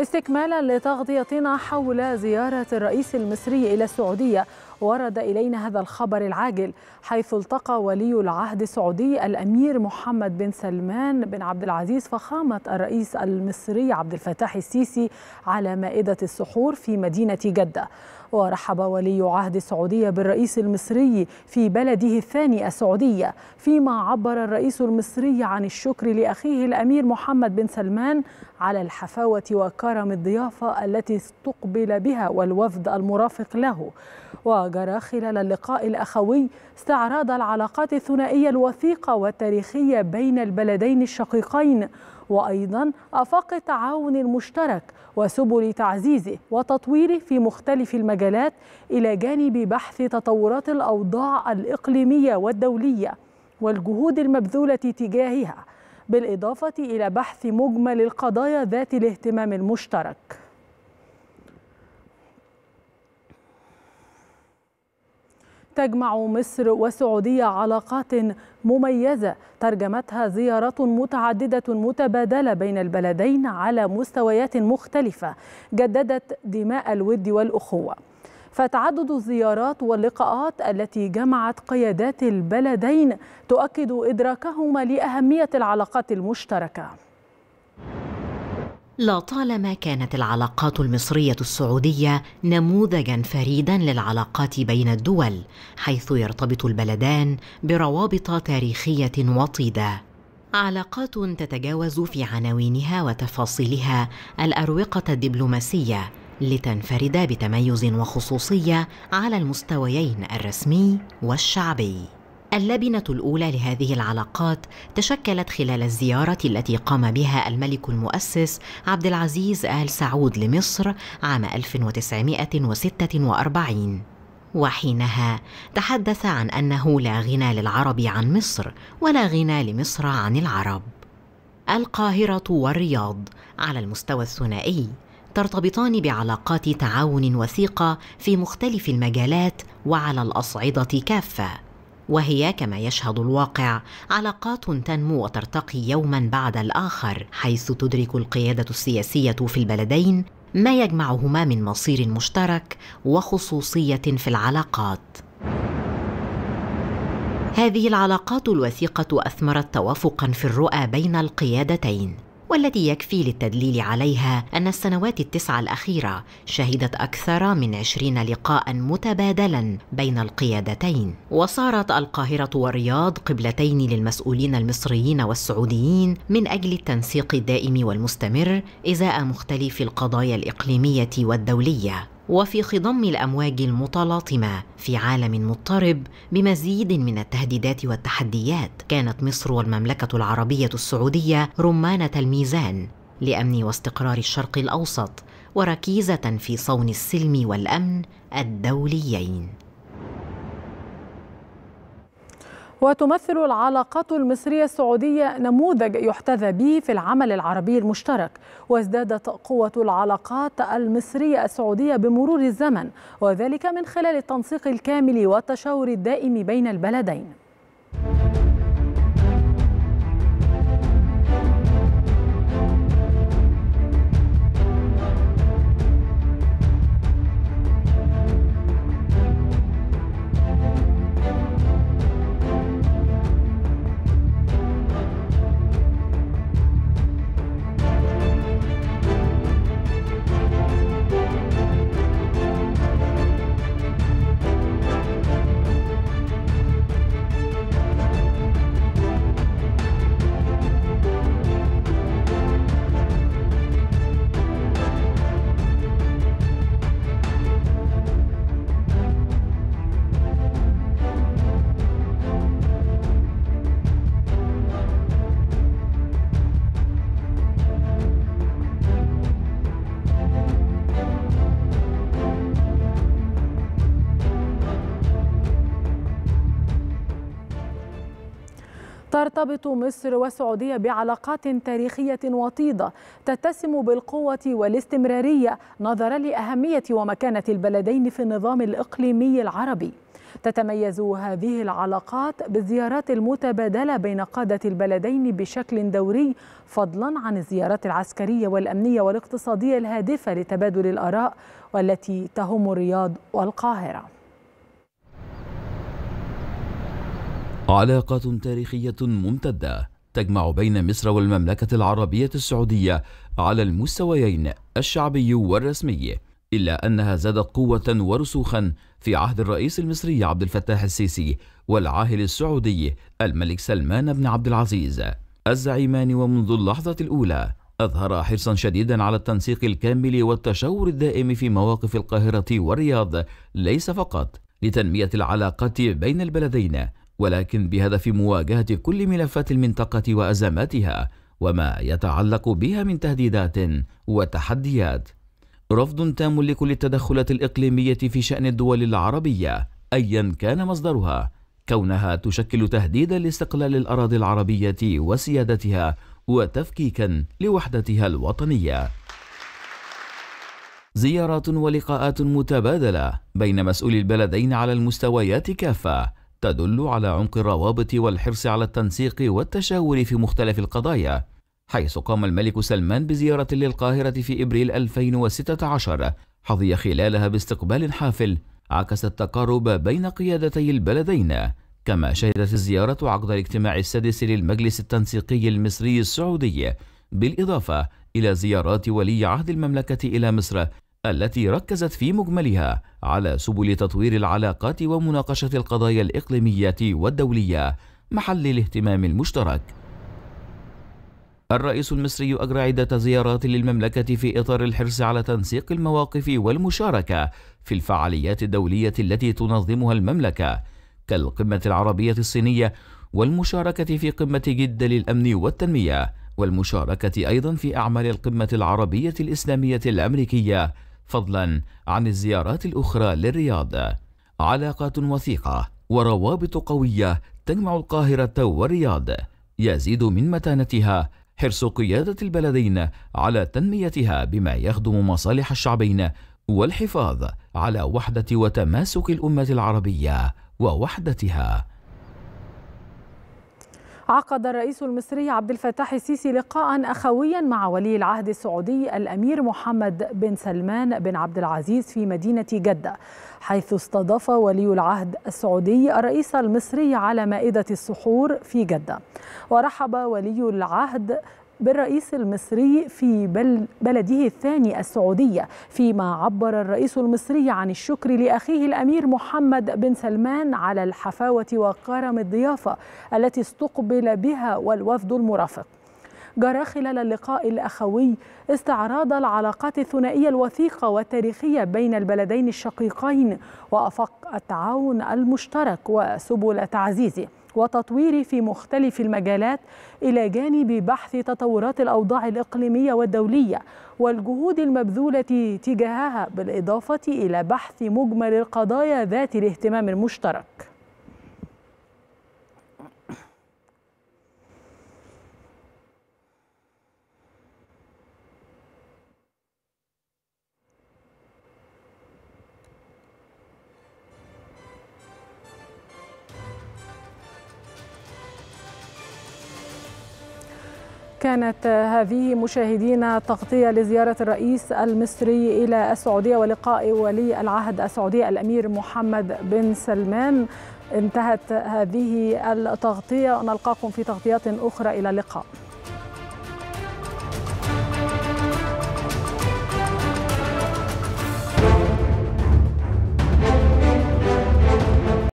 استكمالا لتغطيتنا حول زيارة الرئيس المصري إلى السعودية ورد إلينا هذا الخبر العاجل حيث التقى ولي العهد السعودي الأمير محمد بن سلمان بن عبد العزيز فخامة الرئيس المصري عبد الفتاح السيسي على مائدة السحور في مدينة جدة ورحب ولي عهد السعودية بالرئيس المصري في بلده الثاني السعودية فيما عبر الرئيس المصري عن الشكر لأخيه الأمير محمد بن سلمان على الحفاوة وكرم الضيافة التي استقبل بها والوفد المرافق له جرى خلال اللقاء الأخوي استعراض العلاقات الثنائية الوثيقة والتاريخية بين البلدين الشقيقين وأيضا آفاق التعاون المشترك وسبل تعزيزه وتطويره في مختلف المجالات إلى جانب بحث تطورات الأوضاع الإقليمية والدولية والجهود المبذولة تجاهها بالإضافة إلى بحث مجمل القضايا ذات الاهتمام المشترك تجمع مصر والسعودية علاقات مميزة ترجمتها زيارات متعددة متبادلة بين البلدين على مستويات مختلفة جددت دماء الود والأخوة فتعدد الزيارات واللقاءات التي جمعت قيادات البلدين تؤكد إدراكهما لأهمية العلاقات المشتركة لطالما كانت العلاقات المصريه السعوديه نموذجا فريدا للعلاقات بين الدول حيث يرتبط البلدان بروابط تاريخيه وطيده علاقات تتجاوز في عناوينها وتفاصيلها الاروقه الدبلوماسيه لتنفرد بتميز وخصوصيه على المستويين الرسمي والشعبي اللبنة الأولى لهذه العلاقات تشكلت خلال الزيارة التي قام بها الملك المؤسس عبد العزيز آل سعود لمصر عام 1946 وحينها تحدث عن أنه لا غنى للعرب عن مصر ولا غنى لمصر عن العرب القاهرة والرياض على المستوى الثنائي ترتبطان بعلاقات تعاون وثيقة في مختلف المجالات وعلى الأصعدة كافة وهي كما يشهد الواقع علاقات تنمو وترتقي يوما بعد الاخر حيث تدرك القياده السياسيه في البلدين ما يجمعهما من مصير مشترك وخصوصيه في العلاقات هذه العلاقات الوثيقه اثمرت توافقا في الرؤى بين القيادتين والتي يكفي للتدليل عليها أن السنوات التسعة الأخيرة شهدت أكثر من عشرين لقاء متبادلا بين القيادتين وصارت القاهرة والرياض قبلتين للمسؤولين المصريين والسعوديين من أجل التنسيق الدائم والمستمر إزاء مختلف القضايا الإقليمية والدولية وفي خضم الامواج المتلاطمه في عالم مضطرب بمزيد من التهديدات والتحديات كانت مصر والمملكه العربيه السعوديه رمانه الميزان لامن واستقرار الشرق الاوسط وركيزه في صون السلم والامن الدوليين وتمثل العلاقات المصرية السعودية نموذج يحتذى به في العمل العربي المشترك وازدادت قوة العلاقات المصرية السعودية بمرور الزمن وذلك من خلال التنسيق الكامل والتشاور الدائم بين البلدين ترتبط مصر والسعودية بعلاقات تاريخية وطيدة تتسم بالقوة والاستمرارية نظرا لأهمية ومكانة البلدين في النظام الإقليمي العربي تتميز هذه العلاقات بالزيارات المتبادلة بين قادة البلدين بشكل دوري فضلا عن الزيارات العسكرية والأمنية والاقتصادية الهادفة لتبادل الآراء والتي تهم الرياض والقاهرة علاقات تاريخية ممتدة تجمع بين مصر والمملكة العربية السعودية على المستويين الشعبي والرسمي إلا أنها زادت قوة ورسوخا في عهد الرئيس المصري عبد الفتاح السيسي والعاهل السعودي الملك سلمان بن عبد العزيز الزعيمان ومنذ اللحظة الأولى أظهرا حرصا شديدا على التنسيق الكامل والتشاور الدائم في مواقف القاهرة والرياض ليس فقط لتنمية العلاقات بين البلدين ولكن بهدف مواجهة كل ملفات المنطقة وأزماتها وما يتعلق بها من تهديدات وتحديات رفض تام لكل التدخلات الإقليمية في شأن الدول العربية أيا كان مصدرها كونها تشكل تهديدا لاستقلال الأراضي العربية وسيادتها وتفكيكا لوحدتها الوطنية زيارات ولقاءات متبادلة بين مسؤولي البلدين على المستويات كافة تدل على عمق الروابط والحرص على التنسيق والتشاور في مختلف القضايا حيث قام الملك سلمان بزيارة للقاهرة في إبريل 2016 حظي خلالها باستقبال حافل عكس التقارب بين قيادتي البلدين كما شهدت الزيارة عقد الاجتماع السادس للمجلس التنسيقي المصري السعودي بالإضافة إلى زيارات ولي عهد المملكة إلى مصر التي ركزت في مجملها على سبل تطوير العلاقات ومناقشة القضايا الإقليمية والدولية محل الاهتمام المشترك. الرئيس المصري أجرى عدة زيارات للمملكة في إطار الحرص على تنسيق المواقف والمشاركة في الفعاليات الدولية التي تنظمها المملكة كالقمة العربية الصينية والمشاركة في قمة جدة للأمن والتنمية والمشاركة أيضا في أعمال القمة العربية الإسلامية الأمريكية فضلا عن الزيارات الأخرى للرياض علاقات وثيقة وروابط قوية تجمع القاهرة والرياض يزيد من متانتها حرص قيادة البلدين على تنميتها بما يخدم مصالح الشعبين والحفاظ على وحدة وتماسك الأمة العربية ووحدتها عقد الرئيس المصري عبد الفتاح السيسي لقاء أخويا مع ولي العهد السعودي الأمير محمد بن سلمان بن عبد العزيز في مدينة جدة حيث استضاف ولي العهد السعودي الرئيس المصري على مائدة السحور في جدة ورحب ولي العهد بالرئيس المصري في بل بلده الثاني السعودية فيما عبر الرئيس المصري عن الشكر لأخيه الأمير محمد بن سلمان على الحفاوة وكرم الضيافة التي استقبل بها والوفد المرافق جرى خلال اللقاء الأخوي استعراض العلاقات الثنائية الوثيقة والتاريخية بين البلدين الشقيقين وأفق التعاون المشترك وسبل تعزيزه وتطويره في مختلف المجالات إلى جانب بحث تطورات الأوضاع الإقليمية والدولية والجهود المبذولة تجاهها بالإضافة إلى بحث مجمل القضايا ذات الاهتمام المشترك كانت هذه مشاهدينا تغطية لزيارة الرئيس المصري إلى السعودية ولقاء ولي العهد السعودي الأمير محمد بن سلمان انتهت هذه التغطية نلقاكم في تغطيات أخرى إلى اللقاء